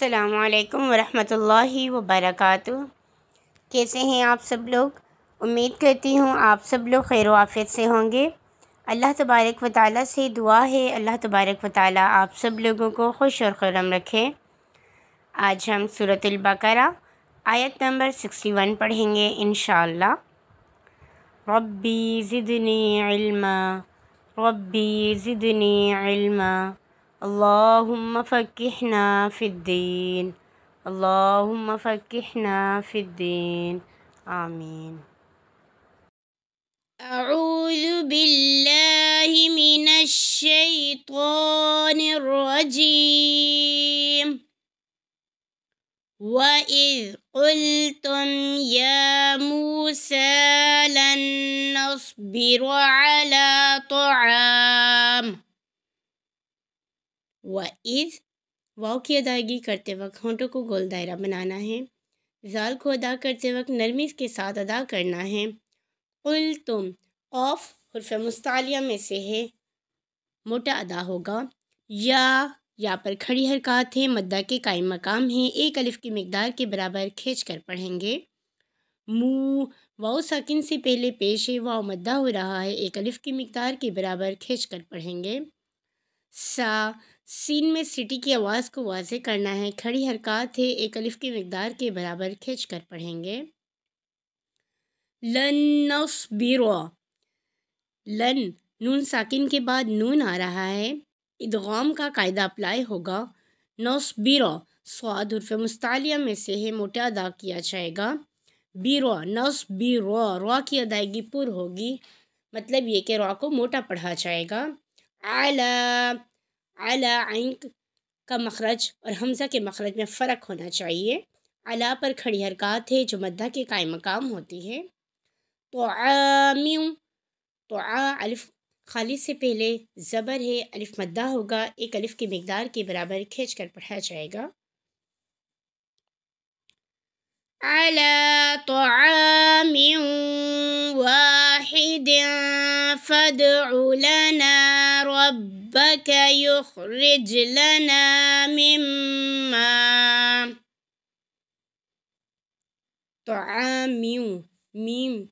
السلام علیکم ورحمۃ اللہ وبرکاتہ کیسے ہیں آپ سب لوگ امید کرتی ہوں آپ سب لوگ خیر و آفیت سے ہوں گے اللہ تبارک و تعالیٰ سے دعا ہے اللہ تبارک و تعالیٰ آپ سب لوگوں کو خوش اور خرم رکھے آج ہم صورت البقرہ آیت نمبر سکسٹی ون پڑھیں گے انشاءاللہ اللہ ربی زدنی علم ربی زدنی علم اللهم فكحنا في الدين اللهم فكحنا في الدين آمين أعوذ بالله من الشيطان الرجيم وإذ قلتم يا موسى لن نصبر على طعام و عید واؤ کی ادائیگی کرتے وقت ہونٹوں کو گول دائرہ بنانا ہے زال کو ادا کرتے وقت نرمی کے ساتھ ادا کرنا ہے قل تم قوف حرف مستعلیہ میں سے ہے موٹا ادا ہوگا یا یا پر کھڑی حرکات ہے مدہ کے قائم مقام ہیں ایک الف کی مقدار کے برابر کھینچ کر پڑھیں گے مو واؤ ساکن سے پہلے پیش ہے واؤ مدہ ہو رہا ہے ایک الف کی مقدار کے برابر کھینچ کر پڑھیں گے سا سین میں سٹی کی آواز کو واضح کرنا ہے کھڑی حرکات ہے ایک الف کی مقدار کے برابر کھینچ کر پڑھیں گے لن نوس بیرو لن نون ساکن کے بعد نون آ رہا ہے ادغام کا قاعدہ اپلائی ہوگا نوس بیرو حرف مستعلیہ میں سے ہے موٹا ادا کیا جائے گا بیرو نوس بیرو رو کی ادائیگی پر ہوگی مطلب یہ کہ رو کو موٹا پڑھا جائے گا اعلیٰنک کا مخرج اور حمزہ کے مخرج میں فرق ہونا چاہیے اعلیٰ پر کھڑی حرکات ہے جو مدہ کے قائم مقام ہوتی ہے تو عامیوں تو آ الف خالص سے پہلے زبر ہے الف مدہ ہوگا ایک الف کی مقدار کے برابر کھینچ کر پڑھا جائے گا اعلی تو فادع لنا ربك يخرج لنا مما طعام ميم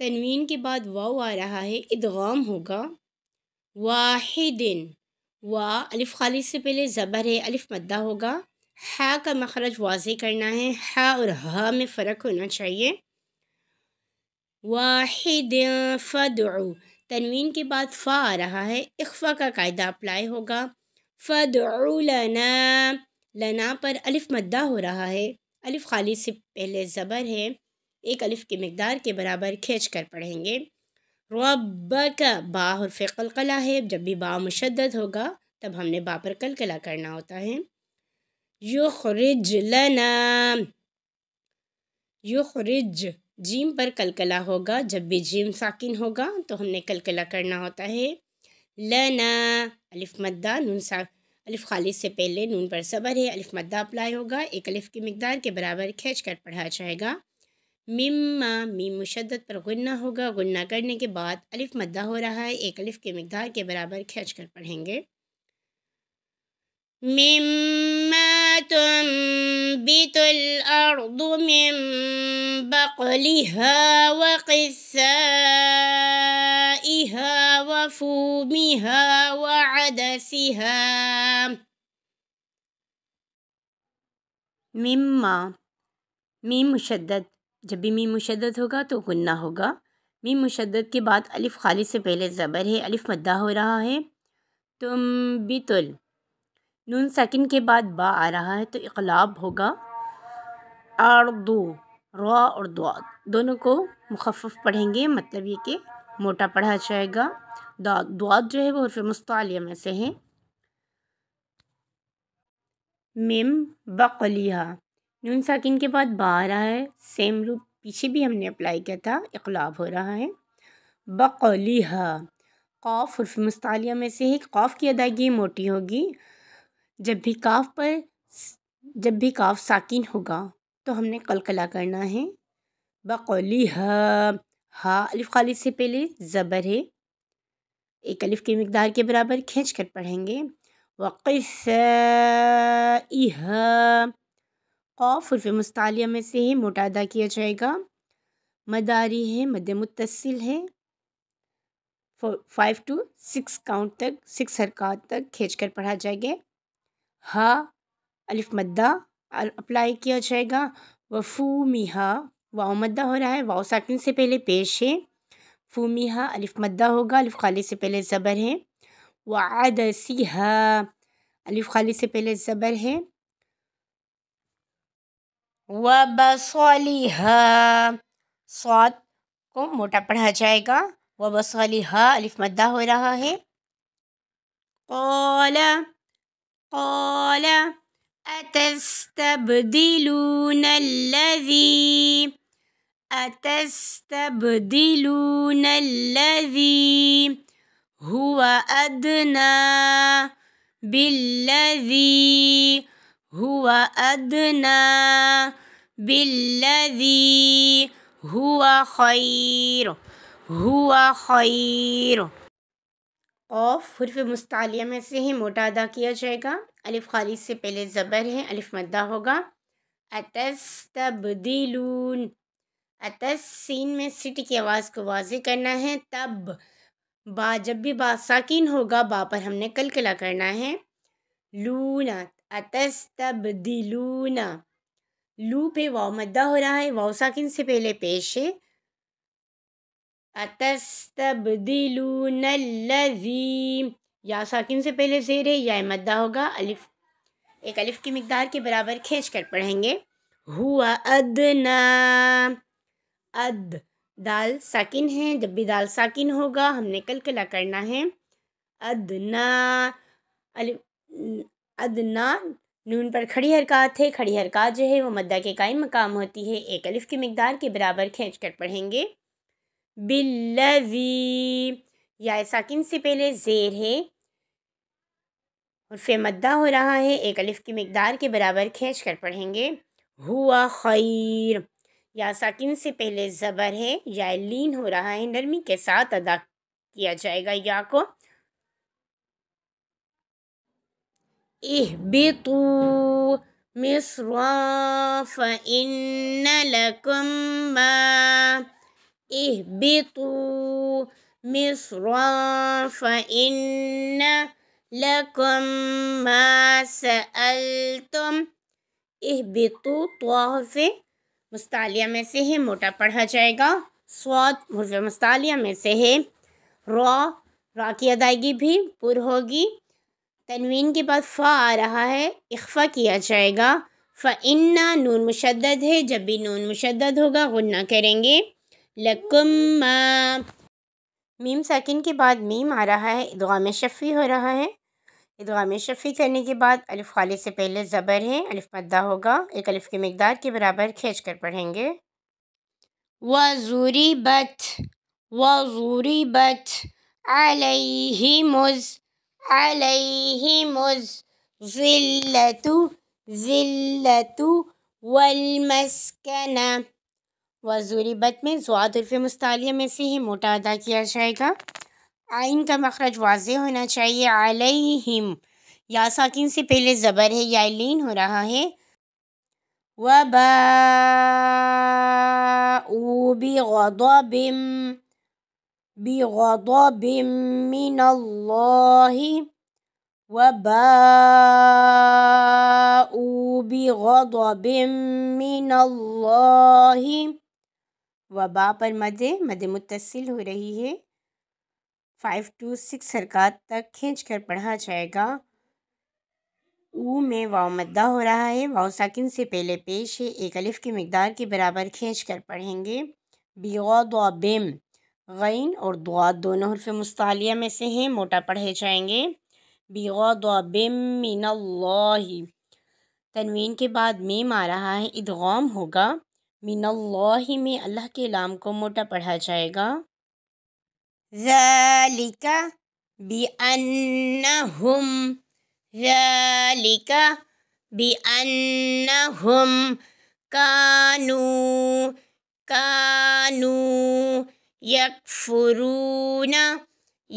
تنوين کے بعد واو آ رہا ہے ادغام ہوگا واحد و الف خالی سے پہلے زبر ہے الف مدہ ہوگا حا کا مخرج واضح کرنا ہے حا اور ہا میں فرق ہونا چاہیے واحد فدعو تنوین کے بعد فا آ رہا ہے اخفا کا قاعدہ اپلائی ہوگا فدعو لنا لنا پر الف مدہ ہو رہا ہے الف خالی سے پہلے زبر ہے ایک الف کی مقدار کے برابر کھینچ کر پڑھیں گے رب کا حرف قلقلہ ہے جب بھی با مشدد ہوگا تب ہم نے با پر قلقلہ کرنا ہوتا ہے یخرج لنا یخرج جیم پر کلکلا ہوگا جب بھی جیم ساکن ہوگا تو ہم نے کلکلا کرنا ہوتا ہے لنا الف مدہ نون سا الف خالص سے پہلے نون پر صبر ہے الف مدہ اپلائی ہوگا ایک الف کی مقدار کے برابر کھینچ کر پڑھا جائے گا مم مشدت پر غنہ ہوگا غنہ کرنے کے بعد الف مدہ ہو رہا ہے ایک الف کی مقدار کے برابر کھینچ کر پڑھیں گے مما تنبت الأرض من بقلها وقثائها وفومها وعدسها مما ميم مشدد جب بھی ميم مشدد ہوگا تو غنا ہوگا ميم مشدد کے بعد الف خالص سے پہلے زبر ہے الف مدہ ہو رہا ہے تم بتل نون ساکن کے بعد با آ رہا ہے تو اقلاب ہوگا آر دو اور دعات دونوں کو مخفف پڑھیں گے مطلب یہ کہ موٹا پڑھا جائے گا دع جو ہے وہ حرف مستعلیہ میں سے ہیں میم بقلیہ نون ساکن کے بعد با آ رہا ہے سیم روپ پیچھے بھی ہم نے اپلائی کیا تھا اقلاب ہو رہا ہے بقلیہ قاف قوف مستعلیہ میں سے ہے قوف کی ادائیگی موٹی ہوگی جب بھی کاف پر جب بھی کاف ساکن ہوگا تو ہم نے قلقلہ کرنا ہے بقولی ہا ہا خالد سے پہلے زبر ہے ایک الف کی مقدار کے برابر کھینچ کر پڑھیں گے وقہ قوف حرف مستعلیہ میں سے ہی موٹا ادا کیا جائے گا مداری ہے مد متصل ہے فائیو ٹو سکس کاؤنٹ تک سکس حرکات تک کھینچ کر پڑھا جائے گا ہا الف مدہ اپلائی کیا جائے گا وفو میہا واؤ مدہ ہو رہا ہے واؤ ساکن سے پہلے پیش ہے فو میہا الف مدہ ہوگا الف خالی سے پہلے زبر ہے وعد سیہا الف خالی سے پہلے زبر ہے سواد کو موٹا پڑھا جائے گا وبصالیہا الف مدہ ہو رہا ہے قولا قال أتستبدلون الذي أتستبدلون الذي هو أدنى بالذي هو أدنى بالذي هو خير هو خير اوف حرف مستعلیہ میں سے ہی موٹا ادا کیا جائے گا الف خالی سے پہلے زبر ہے الف مدہ ہوگا اتس سین میں سٹی کی آواز کو واضح کرنا ہے تب با جب بھی با ساکین ہوگا با پر ہم نے کلکلا کرنا ہے لون اتس لون لو پہ واؤ مدہ ہو رہا ہے واؤ ساکن سے پہلے پیش ہے اتستبدلون اللذی یا ساکن سے پہلے زیر ہے یا امدہ ہوگا الف ایک الف کی مقدار کے برابر کھینچ کر پڑھیں گے ہوا ادنا اد دال ساکن ہے جب بھی دال ساکن ہوگا ہم کل کلا کرنا ہے ادنا ادنا نون پر کھڑی حرکات ہے کھڑی حرکات جو ہے وہ مدہ کے قائم مقام ہوتی ہے ایک الف کی مقدار کے برابر کھینچ کر پڑھیں گے بلوی یا ساکن سے پہلے زیر ہے حرف مدہ ہو رہا ہے ایک الف کی مقدار کے برابر کھینچ کر پڑھیں گے ہوا خیر یا ساکن سے پہلے زبر ہے یا لین ہو رہا ہے نرمی کے ساتھ ادا کیا جائے گا یا کو مصرا فإن لکم ما اهبطوا مصرا فإن لكم ما سألتم اهبطوا طواف مستعلیہ میں سے ہے موٹا پڑھا جائے گا سواد حرف مستعلیہ میں سے ہے را را کی ادائیگی بھی پر ہوگی تنوین کے بعد فا آ رہا ہے اخفا کیا جائے گا فَإِنَّا نون مشدد ہے جب بھی نون مشدد ہوگا غُنَّا کریں گے میم ساکن کے بعد میم آ رہا ہے ادغام شفی ہو رہا ہے ادغام شفی کرنے کے بعد الف خالد سے پہلے زبر ہے الف مدہ ہوگا ایک الف کی مقدار کے برابر کھینچ کر پڑھیں گے وزوری وزوری بت بت علیہ مز علیہ مز ذلت ذلت والمسکنہ وزوری بد میں زواد الف مستعلیہ میں سے ہی موٹا ادا کیا جائے گا آئین کا مخرج واضح ہونا چاہیے علیہم یا ساکن سے پہلے زبر ہے یا لین ہو رہا ہے وَبَاءُ بِغَضَبٍ بِغَضَبٍ مِّنَ اللَّهِ وَبَاءُ بِغَضَبٍ مِّنَ اللَّهِ و با پر مدے مد متصل ہو رہی ہے فائیو ٹو سکس حرکات تک کھینچ کر پڑھا جائے گا او میں واؤ مدہ ہو رہا ہے ساکن سے پہلے پیش ہے ایک الف کی مقدار کے برابر کھینچ کر پڑھیں گے بی دعا بیم غین اور دعا دونوں حرف مستعلیہ میں سے ہیں موٹا پڑھے جائیں گے دعا بیم من اللہ تنوین کے بعد میم آ رہا ہے ادغام ہوگا من اللہ میں اللہ کے لام کو موٹا پڑھا جائے گا ذالک بھی ان ہم بی ان کانو کانو یکفرون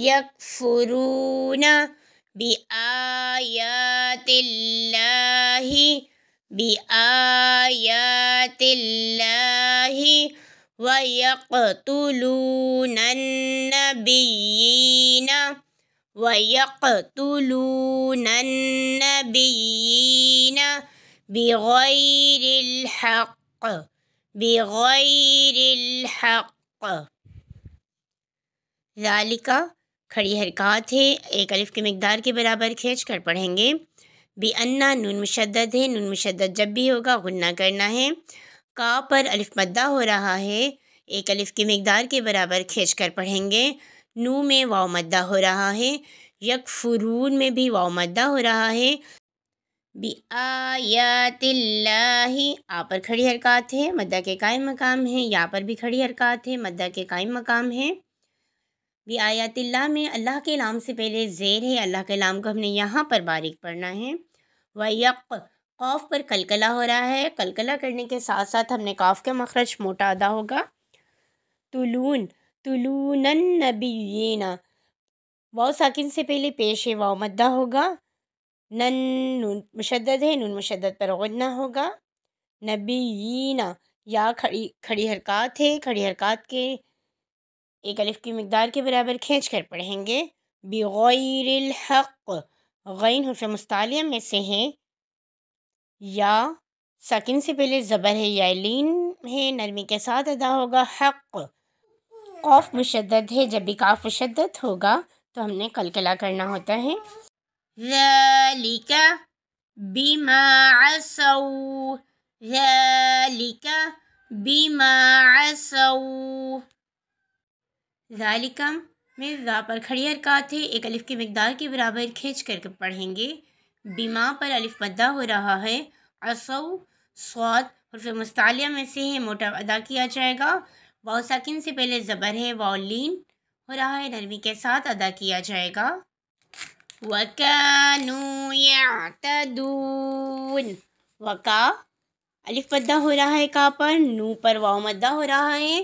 یکفرون بی آیا بی و ق ویق توون بین غ غ غ الحق کھڑی حرکات ہے ایک الف کی مقدار کے برابر کھینچ کر پڑھیں گے بی انا نون مشدد ہے نون مشدد جب بھی ہوگا غنہ کرنا ہے کا پر الف مدہ ہو رہا ہے ایک الف کی مقدار کے برابر کھینچ کر پڑھیں گے نو میں واؤ مدہ ہو رہا ہے یک فرون میں بھی واؤ مدہ ہو رہا ہے بی آیات اللہ آ پر کھڑی حرکات ہے مدہ کے قائم مقام ہیں یا پر بھی کھڑی حرکات ہے مدہ کے قائم مقام ہیں بی آیات اللہ میں اللہ کے نام سے پہلے زیر ہے اللہ کے نام کو ہم نے یہاں پر باریک پڑھنا ہے ویق قوف پر کلکلا ہو رہا ہے کلکلا کرنے کے ساتھ ساتھ ہم نے قوف کا مخرج موٹا ادا ہوگا طلون طلون نبی واؤ ساکن سے پہلے پیش واؤ مدہ ہوگا نن نون مشدد ہے نون مشدد پر غد نہ ہوگا نبی یا کھڑی کھڑی حرکات ہے کھڑی حرکات کے ایک الف کی مقدار کے برابر کھینچ کر پڑھیں گے بغیر الحق غین حرف مستعلیہ میں سے ہیں یا ساکن سے پہلے زبر ہے یا لین ہے نرمی کے ساتھ ادا ہوگا حق قوف مشدد ہے جب بھی قاف مشدد ہوگا تو ہم نے کلکلا کرنا ہوتا ہے ذالک عصو ذالک بما بیما ذالکم میں وا پر کھڑی حرکات ہے ایک الف کی مقدار کے برابر کھینچ کر کے پڑھیں گے بیما پر مدہ ہو رہا ہے اصو سواد حرف مستعلیہ میں سے ہے موٹا ادا کیا جائے گا ساکن سے پہلے زبر ہے لین ہو رہا ہے نرمی کے ساتھ ادا کیا جائے گا وَكَانُوا يَعْتَدُونَ وَكَا الف مدہ ہو رہا ہے کا پر نو پر مدہ ہو رہا ہے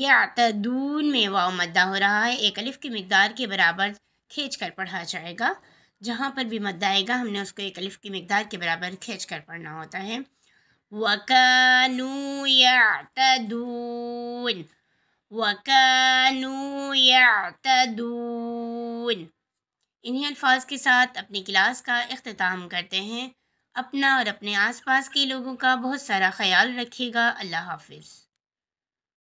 یا اعتدون دون میں واؤ مدہ ہو رہا ہے ایک الف کی مقدار کے برابر کھینچ کر پڑھا جائے گا جہاں پر بھی مدہ آئے گا ہم نے اس کو ایک الف کی مقدار کے برابر کھینچ کر پڑھنا ہوتا ہے وَكَانُوا يَعْتَدُونَ وَكَانُوا يَعْتَدُونَ انہی انہیں الفاظ کے ساتھ اپنی کلاس کا اختتام کرتے ہیں اپنا اور اپنے آس پاس کے لوگوں کا بہت سارا خیال رکھیے گا اللہ حافظ